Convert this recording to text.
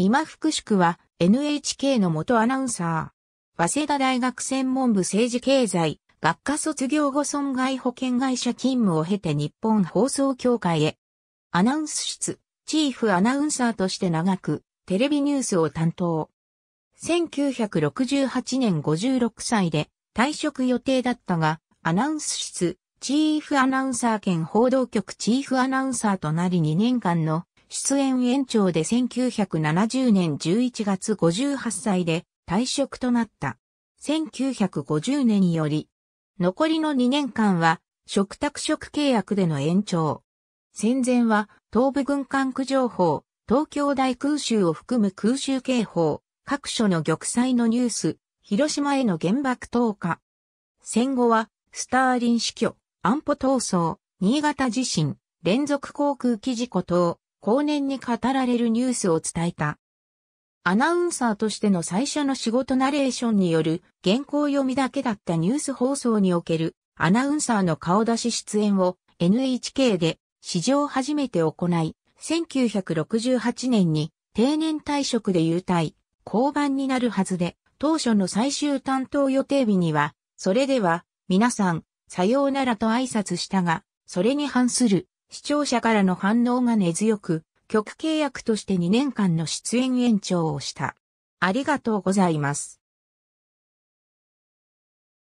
今福宿は NHK の元アナウンサー。早稲田大学専門部政治経済学科卒業後損害保険会社勤務を経て日本放送協会へ。アナウンス室、チーフアナウンサーとして長く、テレビニュースを担当。1968年56歳で退職予定だったが、アナウンス室、チーフアナウンサー兼報道局チーフアナウンサーとなり2年間の出演延長で1970年11月58歳で退職となった。1950年により、残りの2年間は、嘱託職契約での延長。戦前は、東部軍管区情報、東京大空襲を含む空襲警報、各所の玉砕のニュース、広島への原爆投下。戦後は、スターリン死去、安保闘争、新潟地震、連続航空機事故等、後年に語られるニュースを伝えた。アナウンサーとしての最初の仕事ナレーションによる原稿読みだけだったニュース放送におけるアナウンサーの顔出し出演を NHK で史上初めて行い、1968年に定年退職で優退、交番になるはずで、当初の最終担当予定日には、それでは、皆さん、さようならと挨拶したが、それに反する視聴者からの反応が根強く、曲契約として2年間の出演延長をした。ありがとうございます。